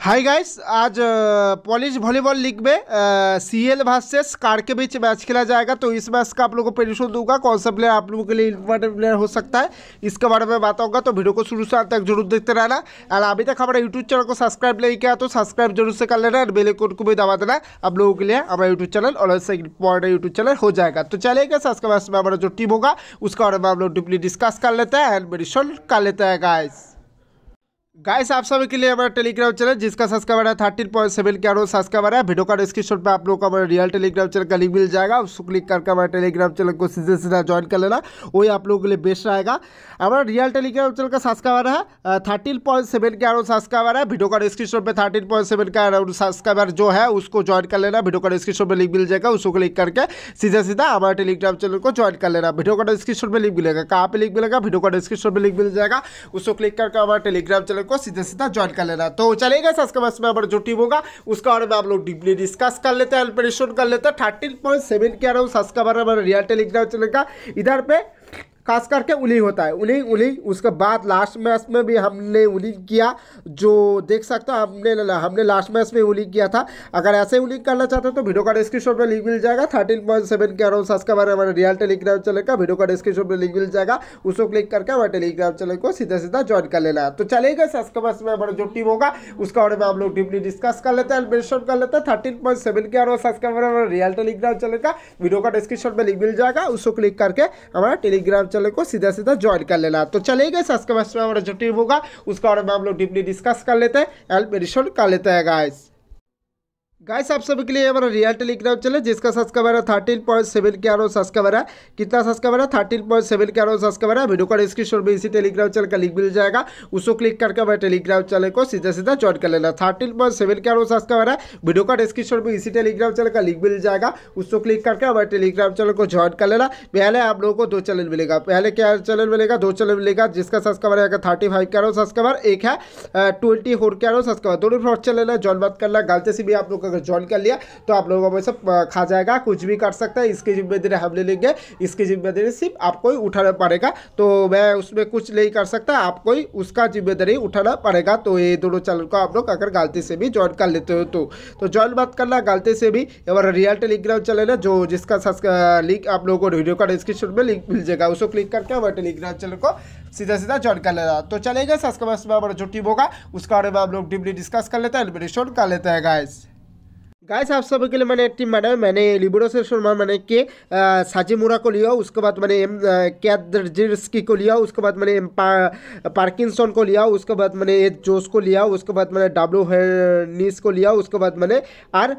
हाय guys आज Polish volleyball league में C L versus car के बीच मैच खेला जाएगा तो इस मैच का आप लोगों को परिशोध दूंगा कौन सा प्लेयर आप लोगों के लिए इम्पोर्टेंट प्लेयर हो सकता है इसके बारे में बताऊंगा तो वीडियो को शुरू से अंत तक जरूर देखते रहना और अभी तक हमारे यूट्यूब चैनल को सब्सक्राइब नहीं किया तो सब्सक्राइब जरूर से कर लेना और बेलेकोड को भी दबा देना आप लोगों के लिए हमारा यूट्यूब चैनल और इंपॉर्टेंट यूट्यूब चैनल हो जाएगा तो चलेगा सब्सक्राइब में हमारा जो टीम होगा उसके बारे में हम लोग डीपली डिस्कस कर लेते हैं एंड मेडिशन कर लेते हैं गाइस गाइस आप सभी के लिए हमारा टेलीग्राम चैनल जिसका सब्सक्राइबर है थर्टीन पॉइंट सेवन के अनुसार सब्सक्राइबर है वीडियो का डिस्क्रिप्शन पे आप लोग का हमारा रियल टेलीग्राम चैनल का लिंक मिल जाएगा उसको क्लिक करके हमारे टेलीग्राम चैनल को सीधे सीधा ज्वाइन कर लेना वही आप लोगों के लिए बेस्ट रहेगा हमारा रियल टेलीग्राम चैनल का सब्सक्राइबर है थर्टीन पॉइंट सेवन के अनुसार सब्सक्राइबर है वीडियो का डिस्क्रिप्शन पर थर्टीन पॉइंट सेवन का सब्सक्राइबर जो है उसको ज्वाइन कर लेना वीडियो का डिस्क्रिप्शन में लिंक मिल जाएगा उसको क्लिक करके सीधे सीधा हमारे टेलीग्राम चैनल को ज्वाइन कर लेना वीडियो का डिस्क्रिप्शन में लिंक मिलेगा कहाँ पर लिंक मिलेगा वीडियो का डिस्क्रिप्शन में लिंक मिल जाएगा उसको क्लिक करके हमारे टेलीग्राम चैनल को सीधे सीधा ज्वाइन कर लेना तो चलेगा इसके बाद में हमारा जो टीम होगा उसका बारे में आप लोग डीपली डिस्कस कर लेते हैं एल्परेशन कर लेते हैं थर्टीन पॉइंट सेवन के आ रहा हूँ अराउंड बारे में रियल टेलीग्राम चलेगा इधर पे खास करके उली होता है उली उली उसके बाद लास्ट मैच में भी हमने उली किया जो देख सकते हो हमने हमने लास्ट मैच में उली किया था अगर ऐसे उलिंग करना चाहते हो तो वीडियो का डिस्क्रिप्शन में लिंक मिल जाएगा thirteen point seven K around subscriber हमारे रियल टेलीग्राम चैनल का वीडियो का डिस्क्रिप्शन में लिंक मिल जाएगा उसको क्लिक करके हमारे टेलीग्राम चैनल को सीधा सीधा ज्वाइन कर लेना है तो चलेगा सब्सक्राइबर्स में हमारा जो टीम होगा उसके बारे में हम लोग डीपली डिस्कस कर लेते हैं मेंशन कर लेते हैं thirteen point seven K around subscriber हमारे रियल टेलीग्राम चैनल का वीडियो का डिस्क्रिप्शन में लिंक मिल जाएगा उसको क्लिक करके हमारा टेलीग्राम चैनल को सीधा सीधा ज्वाइन कर लेना तो चलेगा सब्सक्राइब हमारा जो टीम होगा उसका में हम लोग डीपली डिस्कस कर लेते हैं एल्प एडिशन कर लेते हैं गाइस गाइस आप सभी के लिए हमारा रियल टेलीग्राम चले जिसका सब्सक्राइबर है थर्टीन पॉइंट सेवन के आरो सब्सक्राइबर है कितना सब्सक्राइबर है थर्टीन पॉइंट सेवन के आरो सब्सक्राइबर है वीडियो का डिस्क्रिप्शन में इसी टेलीग्राम चैनल का लिंक मिल जाएगा उसको क्लिक करके हमारे टेलीग्राम चैनल को सीधा सीधा ज्वाइन कर लेना थर्टीन पॉइंट सेवन के आरो सब्सक्राइबर है वीडियो का डिस्क्रिप्शन में इसी टेलीग्राम चैनल का लिंक मिल जाएगा उसको क्लिक करके हमारे टेलीग्राम चैनल को ज्वाइन कर लेना पहले आप लोगों को दो चैनल मिलेगा पहले क्या चैनल मिलेगा दो चैनल मिलेगा जिसका सब्सक्राइबर है थर्टी फाइव के आरो सब्सक्राइबर एक है ट्वेंटी फोर के आरो सब्सक्राइबर दोनों फ्रॉड चैनल है ज्वाइन बात करना गलती से भी आप लोग से ज्वाइन कर लिया तो आप लोगों को सब खा जाएगा कुछ भी कर सकता है इसकी जिम्मेदारी हम ले लेंगे इसकी जिम्मेदारी सिर्फ आपको ही उठाना पड़ेगा तो मैं उसमें कुछ नहीं कर सकता आपको ही उसका जिम्मेदारी उठाना पड़ेगा तो ये दोनों चैनल को आप लोग अगर गलती से भी ज्वाइन कर लेते हो तो, तो ज्वाइन बात करना गलती से भी और रियल टेलीग्राम चैनल है जो जिसका लिंक आप लोगों को वीडियो का डिस्क्रिप्शन में लिंक मिल जाएगा उसको क्लिक करके हमारे टेलीग्राम चैनल को सीधा सीधा ज्वाइन कर लेना तो चलेगा सब्सक्राइबर्स में हमारा जो टीम होगा उसका बारे में आप लोग डिपली डिस्कस कर लेते हैं एडमिनिस्ट्रेट कर लेते हैं गाइस गाइस आप सब के लिए मैंने एक टीम बनाया मैंने लिबोडो से शर्मा मैंने के साजी मुरा को लिया उसके बाद मैंने एम कैदर्जिर्स्की को लिया उसके बाद मैंने एम पार्किंसन को लिया उसके बाद मैंने एच जोस को लिया उसके बाद मैंने डब्लू हेनिस को लिया उसके बाद मैंने आर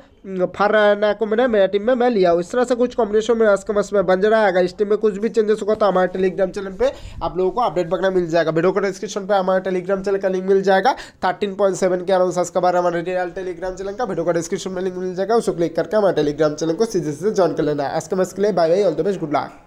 फाराना को मैंने मेरा टीम में मैं लिया इस तरह से कुछ कॉम्बिनेशन में आज के मस में बन रहा है अगर इस टीम में कुछ भी चेंजेस होगा तो हमारे टेलीग्राम चैनल पर आप लोगों को अपडेट पकड़ा मिल जाएगा वीडियो का डिस्क्रिप्शन पर हमारे टेलीग्राम चैनल का लिंक मिल जाएगा thirteen point seven K around subscriber हमारे टेलीग्राम चैनल का वीडियो का डिस्क्रिप्शन में लिंक मिल जाएगा उसको क्लिक करके हमारे टेलीग्राम चैनल को सीधे सीधे ज्वाइन कर लेना आज के मैच के लिए bye bye all the best good luck